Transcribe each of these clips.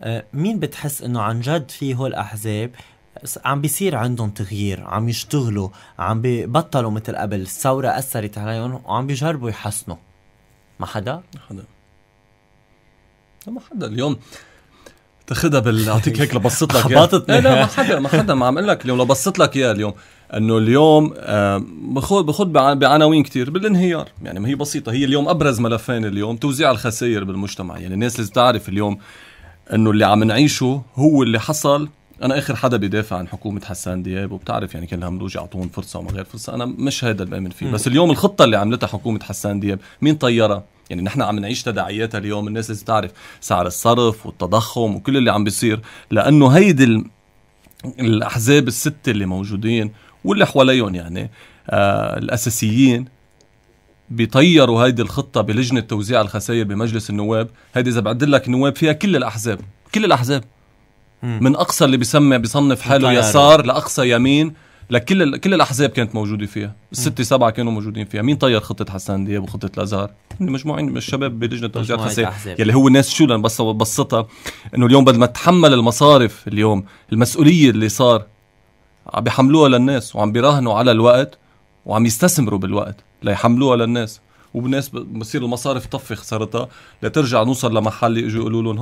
آه، مين بتحس انه عن جد في هول الاحزاب عم بيصير عندهم تغيير عم يشتغلوا عم ببطلوا مثل قبل الثورة أثرت عليهم وعم بيجربوا يحسنوا ما حدا؟ ما حدا ما حدا اليوم تاخذها بال اعطيك هيك لبسط لك خبطتني لا ما حدا ما حدا ما عم اقول لك اليوم لبسط لك اياها اليوم انه اليوم بخذ آه، بخذ بعناوين كثير بالانهيار يعني ما هي بسيطه هي اليوم ابرز ملفين اليوم توزيع الخسائر بالمجتمع يعني الناس لازم تعرف اليوم انه اللي عم نعيشه هو اللي حصل انا اخر حدا بدافع عن حكومه حسان دياب وبتعرف يعني كان الهمروج يعطون فرصه وما غير فرصه انا مش هذا اللي بامن فيه بس اليوم الخطه اللي عملتها حكومه حسان دياب مين طيرها يعني نحن عم نعيش تداعياتها اليوم الناس لازم تعرف سعر الصرف والتضخم وكل اللي عم بيصير لانه هيدي ال... الاحزاب السته اللي موجودين واللي حواليهم يعني آه الاساسيين بيطيروا هيدي الخطة بلجنة توزيع الخسائر بمجلس النواب هيدي إذا بعد لك النواب فيها كل الأحزاب كل الأحزاب مم. من أقصى اللي بسمى بصنف حاله يسار لأقصى يمين لكل كل الاحزاب كانت موجوده فيها، الستة سبعة كانوا موجودين فيها، مين طير خطة حسان دياب وخطة الازهر؟ مجموعين من الشباب بلجنة توزيع الخسائر يلي هو الناس شو لأن بس ببسطها انه اليوم بدل ما تتحمل المصارف اليوم، المسؤولية اللي صار عم بيحملوها للناس وعم بيراهنوا على الوقت وعم يستثمروا بالوقت ليحملوها للناس وبالناس بصير المصارف طفي خسارتها لترجع نوصل لمحل يجوا يقولوا لهم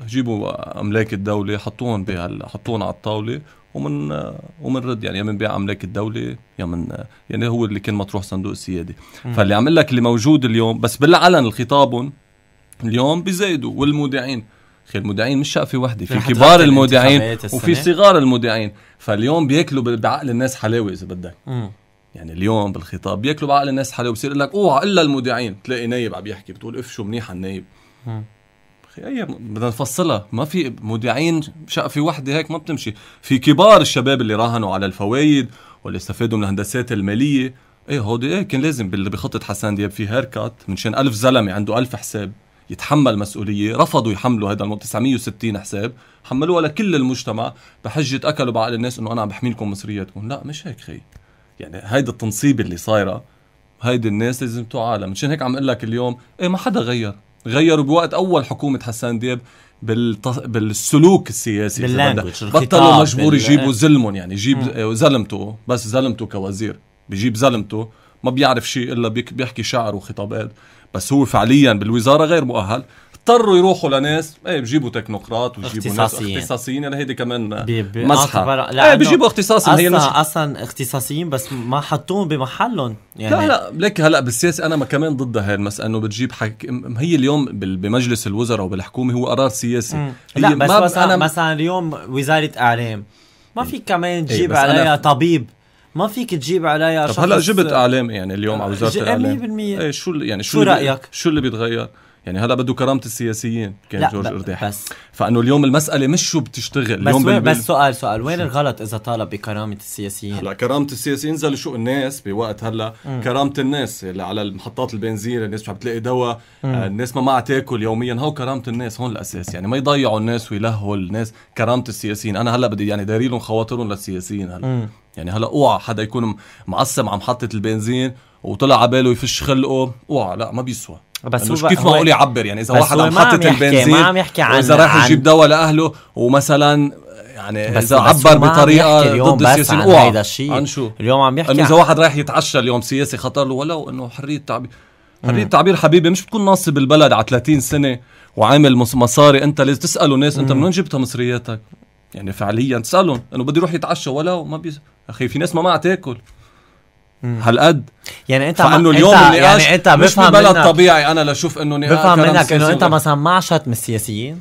ها جيبوا املاك الدوله حطوهم بهال حطوهم على الطاوله ومن ومنرد يعني يا منبيع املاك الدوله يا من يعني هو اللي كان مطروح صندوق السياده فاللي عم لك اللي موجود اليوم بس بالعلن الخطابهم اليوم بيزايدوا والمودعين اخي المودعين مش شقفه وحده في كبار المودعين وفي صغار المودعين فاليوم بياكلوا بعقل الناس حلاوه اذا بدك يعني اليوم بالخطاب بياكلوا بعقل الناس حاله وبصير لك اوعى الا المذيعين تلاقي نايب عم يحكي بتقول اف شو منيح النايب اخي اي بدنا نفصلها ما في مذيعين شقفه وحده هيك ما بتمشي في كبار الشباب اللي راهنوا على الفوائد واللي استفادوا من الهندسات الماليه ايه هودي ايه كان لازم باللي بخطه حسان دياب في هيركات منشان ألف زلمه عنده ألف حساب يتحمل مسؤولية رفضوا يحملوا هذا الموضوع 960 حساب حملوها لكل المجتمع بحجة أكلوا بعقل الناس أنه أنا عم بحميلكم مصرياتكم لا مش هيك خي يعني هيدا التنصيب اللي صايره هيدي الناس لازم تعالى مشان هيك عم اقول لك اليوم ايه ما حدا غير غيروا بوقت اول حكومه حسان دياب بالتص... بالسلوك السياسي بطلوا مجبور بال... يجيبوا زلمهم يعني يجيب زلمته آه، بس زلمته كوزير بيجيب زلمته ما بيعرف شيء الا بيحكي شعر وخطابات بس هو فعليا بالوزاره غير مؤهل اضطروا يروحوا لناس ايه بجيبوا تكنوقراط وبجيبوا ناس اختصاصيين يعني هيدي كمان مزحه ايه بجيبوا اختصاصيين هي مش اصلا اختصاصيين بس ما حطوهم بمحلهم يعني لا لا ليك هلا بالسياسه انا ما كمان ضد هاي المساله انه بتجيب حك... هي اليوم بمجلس الوزراء وبالحكومه هو قرار سياسي مم. لا بس ما أنا... مثلا اليوم وزاره اعلام ما فيك كمان إيه، تجيب ايه عليها أنا... طبيب ما فيك تجيب عليها شخص هلا جبت اعلام يعني اليوم على وزاره الاعلام 100% ايه شو يعني شو شو رايك؟ شو اللي بيتغير؟ يعني هلا بده كرامه السياسيين كان لا جورج ارداح بس فانه اليوم المساله مش شو بتشتغل بس اليوم بس, بس سؤال سؤال وين الغلط اذا طالب بكرامه السياسيين هلا كرامه السياسيين نزل شو الناس بوقت هلا كرامه الناس اللي على المحطات البنزين الناس مش عم تلاقي دواء آه، الناس ما معها تاكل يوميا هو كرامه الناس هون الاساس يعني ما يضيعوا الناس ويلهوا الناس كرامه السياسيين انا هلا بدي يعني داري لهم خواطرهم للسياسيين هلا يعني هلا اوعى حدا يكون معصم على محطه البنزين وطلع على باله يفش خلقه اوعى لا ما بيسوى بس يعني مش كيف معقول يعبر يعني اذا واحد عم حاطط البنزين ما عم يحكي عن واذا رايح يجيب دواء لاهله ومثلا يعني بس اذا بس عبر بطريقه ضد السياسي اوعى عن هيدا الشيء عن شو اليوم عم يحكي انه اذا واحد رايح يتعشى اليوم سياسي خطر له ولو انه حريه التعبير حريه التعبير حبيبي مش بتكون ناصب البلد على 30 سنه وعامل مصاري انت لازم تساله ناس انت من وين جبت مصرياتك يعني فعليا تسالهم انه بدي يروح يتعشى ولو ما بي اخي في ناس ما معها تاكل هالقد يعني انت فانه اليوم يعني انت النقاش يعني انت مش من بلد طبيعي انا لاشوف انه نقاش بفهم منك انه انت مثلا مع شتم السياسيين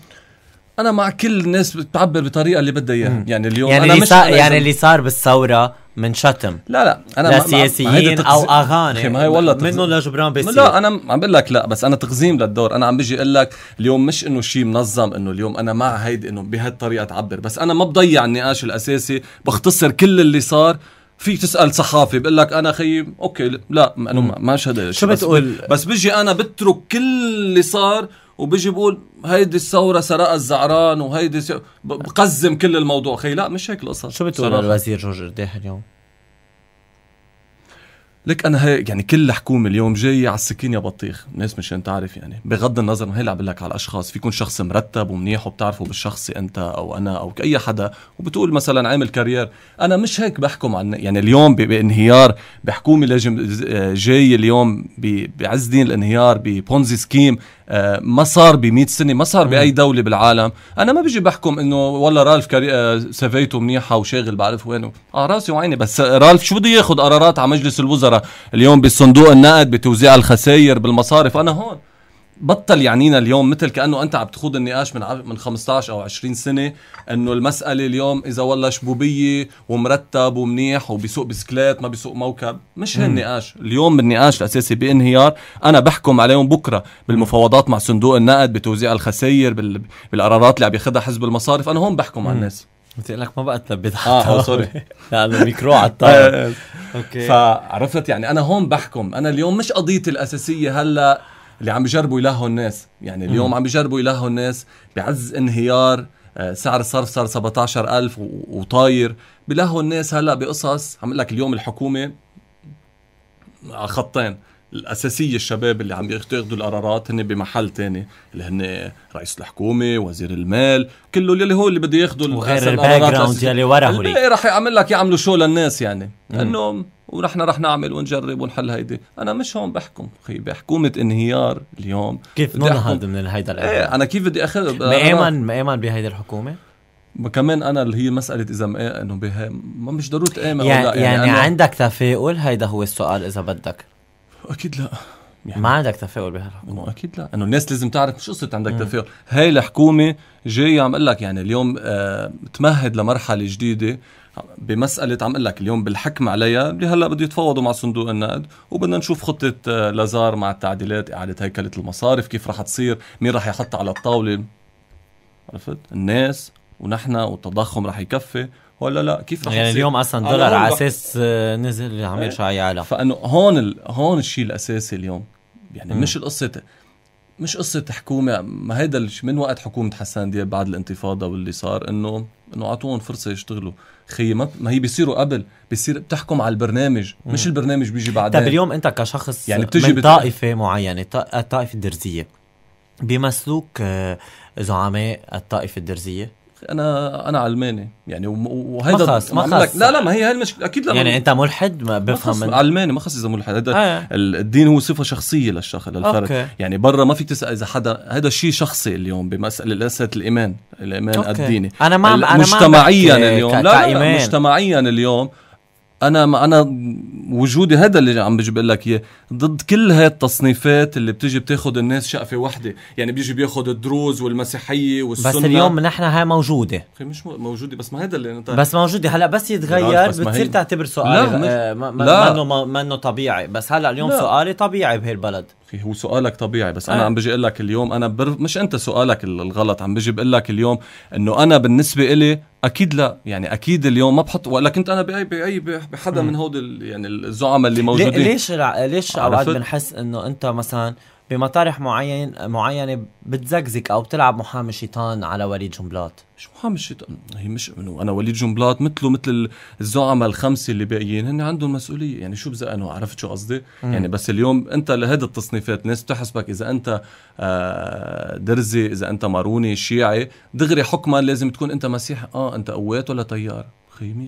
انا مع كل الناس بتعبر بطريقه اللي بدها اياها يعني اليوم يعني أنا اللي مش صار يعني اللي صار بالثوره من شتم لا لا انا لا سياسيين او اغاني ما هي والله منه لجبران بيصير لا انا عم بقول لك لا بس انا تقزيم للدور انا عم بيجي اقول لك اليوم مش انه شيء منظم انه اليوم انا مع هيدي انه بهالطريقه تعبر بس انا ما بضيع النقاش الاساسي بختصر كل اللي صار في تسال صحافي بقول لك انا خيي اوكي لا انا ما هذا شو بتقول بس بيجي انا بترك كل اللي صار وبيجي بقول هيدي الثوره سرقها الزعران وهيدي بقزم كل الموضوع خي لا مش هيك القصه شو بتقول الوزير جورج ارداح اليوم؟ لك انا هي يعني كل حكومه اليوم جايه على السكين يا بطيخ الناس انت تعرف يعني بغض النظر ما هي لعب لك على الاشخاص فيكون شخص مرتب ومنيح وبتعرفه بالشخصي انت او انا او اي حدا وبتقول مثلا عامل كارير انا مش هيك بحكم عن يعني اليوم بانهيار بحكومه لجم... آه، جاي اليوم بعز دين الانهيار ببونزي سكيم آه، ما صار ب 100 سنه ما صار باي دوله بالعالم انا ما بيجي بحكم انه والله رالف كاري... آه، سفيته منيحه وشاغل بعرف وينه على راسي وعيني بس رالف شو بده ياخذ قرارات على مجلس الوزراء اليوم بالصندوق النقد بتوزيع الخسائر بالمصارف انا هون بطل يعنينا اليوم مثل كانه انت عم تخوض النقاش من من 15 او 20 سنه انه المساله اليوم اذا والله شبوبيه ومرتب ومنيح وبيسوق بسكليت ما بيسوق موكب مش هالنقاش اليوم النقاش الاساسي بانهيار انا بحكم عليهم بكره بالمفاوضات مع صندوق النقد بتوزيع الخسائر بال... بالقرارات اللي عم ياخذها حزب المصارف انا هون بحكم على الناس قلت لك ما بقى تثبت اه, آه، سوري لا الميكرو على الطاوله آه، اوكي فعرفت يعني انا هون بحكم انا اليوم مش قضيتي الاساسيه هلا اللي عم بجربوا يلهوا الناس يعني اليوم عم بجربوا يلهوا الناس بعز انهيار آه، سعر الصرف صار 17000 وطاير بلهوا الناس هلا بقصص عم لك اليوم الحكومه على خطين الاساسيه الشباب اللي عم ياخذوا القرارات هن بمحل تاني اللي هن رئيس الحكومه وزير المال كله اللي هو اللي بده ياخذوا وغير الباك جراوند يلي وراه رح يعمل لك يعملوا شو للناس يعني انه ونحن رح نعمل ونجرب ونحل هيدي انا مش هون بحكم اخي بحكومه انهيار اليوم كيف ننهض من هيدا ايه انا كيف بدي اخذ مآمن مآمن بهيدي الحكومه كمان انا اللي هي مساله اذا إيه، انه بها مش ضروري تامن يعني, يعني, يعني عندك تفاؤل هيدا هو السؤال اذا بدك اكيد لا يعني ما عندك تفاؤل بهالحكومه اكيد لا انه الناس لازم تعرف مش قصه عندك مم. تفاؤل هاي الحكومه جاي عم اقول لك يعني اليوم آه تمهد لمرحله جديده بمسألة عم اقول لك اليوم بالحكم عليها اللي هلا بده يتفاوضوا مع صندوق النقد وبدنا نشوف خطة آه لازار مع التعديلات إعادة هيكلة المصارف كيف رح تصير مين رح يحط على الطاولة عرفت الناس ونحن والتضخم رح يكفي ولا لا كيف رح يعني اليوم اصلا دولار على اساس آه، نزل عمير إيه. شعي اعلى فانه هون ال... هون الشيء الاساسي اليوم يعني مم. مش القصه مش قصة حكومة ما هيدا من وقت حكومة حسان دياب بعد الانتفاضة واللي صار انه انه اعطوهم فرصة يشتغلوا خي ما, ما هي بيصيروا قبل بيصير بتحكم على البرنامج مم. مش البرنامج بيجي بعدين طيب اليوم انت كشخص يعني بتجي من بت... طائفة معينة الطائفة الدرزية بمسلوك آه، زعماء الطائفة الدرزية انا انا علماني يعني وهيدا ما خص ما خص لا لا ما هي هاي المشكله اكيد لا يعني انت ملحد ما بفهم ما علماني ما خص اذا ملحد هذا آه. الدين هو صفه شخصيه للشخص للفرد أوكي. يعني برا ما فيك تسال اذا حدا هذا شيء شخصي اليوم بمساله لسه الايمان الايمان أوكي. الديني انا ما انا مجتمعيا اليوم لا, لا, لا مجتمعيا اليوم انا ما انا وجودي هذا اللي عم بجيب لك اياه ضد كل هاي التصنيفات اللي بتيجي بتاخد الناس شقفه وحده يعني بيجي بياخد الدروز والمسيحيه والسنه بس اليوم نحن هاي موجوده اخي مش موجوده بس ما هذا اللي انت بس موجوده هلا بس يتغير بس بتصير تعتبر سؤال لا آه، ما انه طبيعي بس هلا اليوم لا. سؤالي طبيعي بهالبلد اوكي هو سؤالك طبيعي بس انا آه. عم بجي اقول لك اليوم انا بر... مش انت سؤالك الغلط عم بجي بقول لك اليوم انه انا بالنسبه إلي اكيد لا يعني اكيد اليوم ما بحط ولا كنت انا باي باي بحدا من هود ال... يعني الزعماء اللي موجودين ليش ليش اوقات بنحس انه انت مثلا بمطارح معين معينه بتزقزق او بتلعب محامي شيطان على وليد جنبلاط مش محامي شيطان هي مش انه انا وليد جنبلاط مثله مثل الزعماء الخمسه اللي باقيين هن عندهم مسؤوليه يعني شو بزقنوا عرفت شو قصدي؟ يعني بس اليوم انت لهيدي التصنيفات ناس بتحسبك اذا انت آه، درزي اذا انت ماروني شيعي دغري حكما لازم تكون انت مسيحي اه انت قوات ولا طيار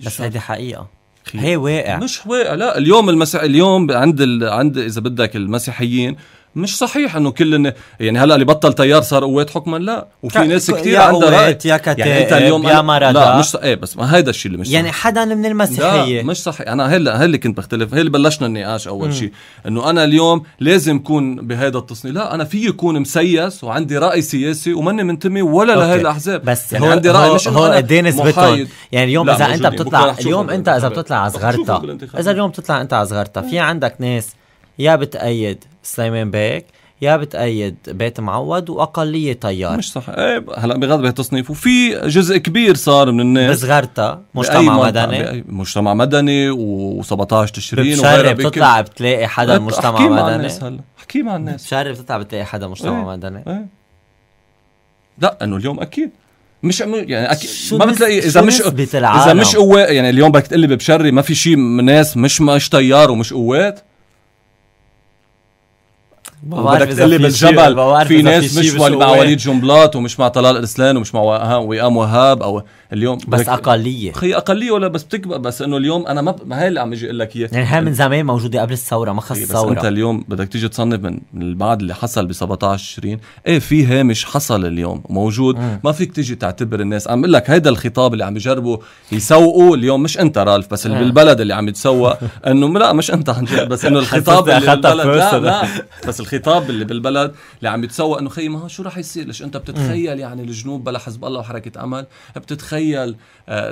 بس هذه حقيقه هي واقع مش واقع لا اليوم المسيح اليوم عند ال... عند اذا بدك المسيحيين مش صحيح انه كل إن يعني هلا اللي بطل تيار صار قوات حكما لا وفي ناس كثير عندها راي يا يعني انت آه، اليوم يا لا مش ايه بس ما هيدا الشيء اللي مش يعني حدا من المسيحيه لا مش صحيح انا هلا هلا كنت بختلف هلا بلشنا النقاش اول شيء انه انا اليوم لازم كون بهذا التصنيف لا انا في يكون مسيس وعندي راي سياسي وماني منتمي ولا لهي الاحزاب بس يعني هو عندي راي مش هو انا ايه يعني اليوم اذا انت بتطلع اليوم انت اذا بتطلع على صغرتها اذا اليوم بتطلع انت على صغرتها في عندك ناس يا بتأيد سليمان بيك يا بتأيد بيت معود وأقلية تيار مش صح ايه هلا بغض بهالتصنيف وفي جزء كبير صار من الناس بصغرتها مجتمع مدني مجتمع مدني و17 تشرين وغيرها بتطلع بتلاقي حدا مجتمع مجتمع احكي مدني مع الناس هلا احكي مع الناس بشاري بتطلع بتلاقي حدا مجتمع ايه مدني ايه لا انه اليوم اكيد مش يعني أكيد ما بتلاقي اذا مش اذا مش قوات يعني اليوم بدك تقلي ببشري ما في شيء ناس مش مش تيار ومش قوات بدك تقلي بالجبل في ناس مش مع وليد جنبلاط ومش مع طلال ارسلان ومش مع وئام وهاب او اليوم بس اقليه خي اقليه ولا بس بتكبر بس انه اليوم انا ما, ب... هي اللي عم اجي اقول لك اياه يعني هي من زمان موجوده قبل الثوره ما خص إيه، الثوره بس انت اليوم بدك تيجي تصنف من بعد اللي حصل ب 17 20 ايه في هامش حصل اليوم موجود ما فيك تيجي تعتبر الناس عم اقول لك هيدا الخطاب اللي عم يجربوا يسوقوا اليوم مش انت رالف بس اللي بالبلد اللي عم يتسوق انه لا مش انت عن جد بس انه الخطاب اللي بالبلد لا لا بس الخطاب اللي بالبلد اللي عم يتسوق انه خيي ما شو رح يصير ليش انت بتتخيل يعني الجنوب بلا حزب الله وحركه امل بتتخيل بتتخيل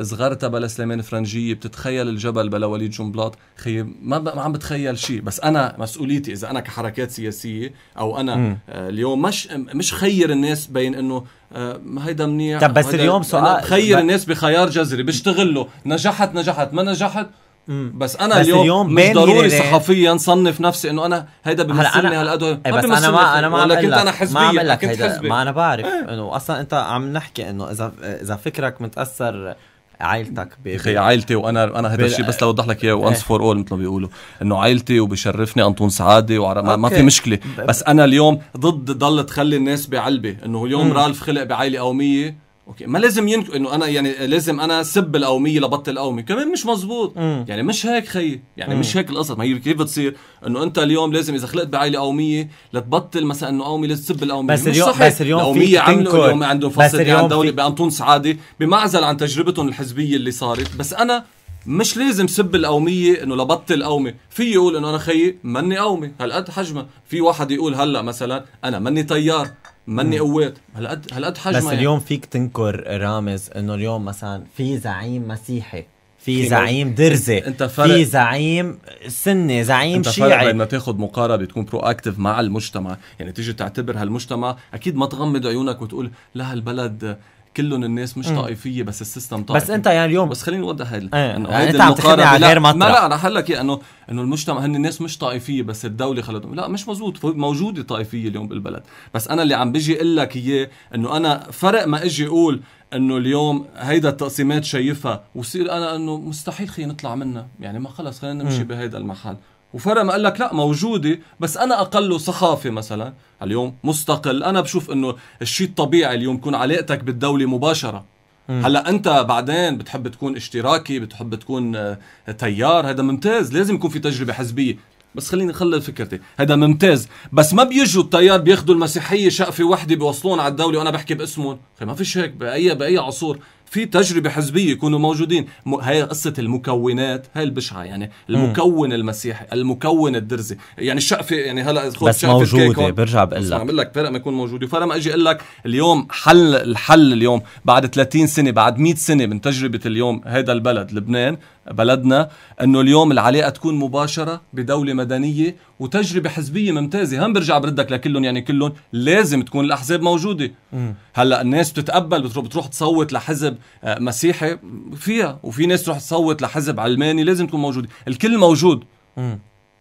صغرتها آه، بلا سليمان فرنجيه بتتخيل الجبل بلا وليد جنبلاط خي ما, ما عم بتخيل شيء بس انا مسؤوليتي اذا انا كحركات سياسيه او انا م. آه، اليوم مش مش خير الناس بين انه آه، هيدا منيح طب بس اليوم سؤال خير الناس بخيار جذري بشتغل له نجحت نجحت ما نجحت بس انا بس اليوم, اليوم مش ضروري صحفيا صنف نفسي انه انا هيدا بيمثلني هالقد هل... إيه، بس انا ما انا ما عم كنت انا حزبيه ما عم لك هيدا حزبي. ما انا بعرف ايه. انه اصلا انت عم نحكي انه اذا اذا فكرك متاثر عائلتك يا اخي عائلتي وانا انا هذا الشيء بس لوضح لك اياه وانس فور اول مثل ما بيقولوا انه عائلتي وبشرفني انطون سعاده وما ما, في مشكله بس انا اليوم ضد ضل تخلي الناس بعلبه انه اليوم رالف خلق بعائله قوميه اوكي ما لازم ينك... انه انا يعني لازم انا سب القوميه لبطل قومي كمان مش مزبوط مم. يعني مش هيك خيي يعني مم. مش هيك القصه ما هي كيف بتصير انه انت اليوم لازم اذا خلقت بعائله قوميه لتبطل مثلا انه قومي لازم تسب القوميه بس اليوم صحيح. بس اليوم القوميه عملوا اليوم عندهم فصل عن في... بانطون سعاده بمعزل عن تجربتهم الحزبيه اللي صارت بس انا مش لازم سب القومية انه لبطل قومي، في يقول انه انا خيي مني قومي، هالقد حجمه في واحد يقول هلا مثلا انا مني طيار، ماني قوات هالقد هالقد حجمها بس يعني. اليوم فيك تنكر رامز انه اليوم مثلا في زعيم مسيحي في زعيم درزي انت في زعيم سني زعيم انت شيعي فرق تاخذ مقاربه تكون برو اكتف مع المجتمع يعني تيجي تعتبر هالمجتمع اكيد ما تغمض عيونك وتقول لا هالبلد كلهم الناس مش طائفيه بس السيستم طائفي بس انت يعني اليوم بس خليني اوضح هيدا إيه، يعني انت عم المقارنه على غير مطرح. ما لا انا حل لك إيه، انه انه المجتمع هن الناس مش طائفيه بس الدوله خلتهم لا مش مزبوط موجوده طائفيه اليوم بالبلد بس انا اللي عم بيجي اقول لك اياه انه انا فرق ما اجي اقول انه اليوم هيدا التقسيمات شايفها وصير انا انه مستحيل خلينا نطلع منها يعني ما خلص خلينا نمشي بهيدا المحل ما قال لك لا موجوده بس انا اقل صحافه مثلا اليوم مستقل انا بشوف انه الشيء الطبيعي اليوم يكون علاقتك بالدوله مباشره هلا انت بعدين بتحب تكون اشتراكي بتحب تكون آه، تيار هذا ممتاز لازم يكون في تجربه حزبيه بس خليني خلي فكرتي هذا ممتاز بس ما بيجوا التيار بياخذوا المسيحيه شقفه وحده بيوصلون على الدوله وانا بحكي باسمهم ما فيش هيك باي باي عصور في تجربه حزبيه يكونوا موجودين م... هي قصه المكونات هاي البشعه يعني المكون المسيحي المكون الدرزي يعني الشقفه يعني هلا خذ بس موجوده برجع بقول لك بقول لك فرق ما يكون موجوده فلما ما اجي اقول لك اليوم حل الحل اليوم بعد 30 سنه بعد 100 سنه من تجربه اليوم هذا البلد لبنان بلدنا انه اليوم العلاقه تكون مباشره بدوله مدنيه وتجربه حزبيه ممتازه هم برجع بردك لكلهم يعني كلهم لازم تكون الاحزاب موجوده م. هلا الناس بتتقبل بتروح, بتروح تصوت لحزب آه، مسيحي فيها وفي ناس تروح تصوت لحزب علماني لازم تكون موجوده الكل موجود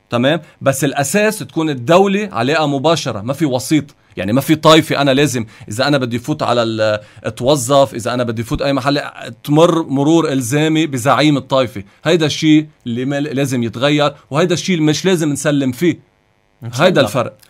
تمام بس الاساس تكون الدوله علاقه مباشره ما في وسيط يعني ما في طايفه انا لازم اذا انا بدي فوت على اتوظف اذا انا بدي فوت اي محل تمر مرور الزامي بزعيم الطائفه هيدا الشيء اللي لازم يتغير وهيدا الشيء اللي مش لازم نسلم فيه هيدا الفرق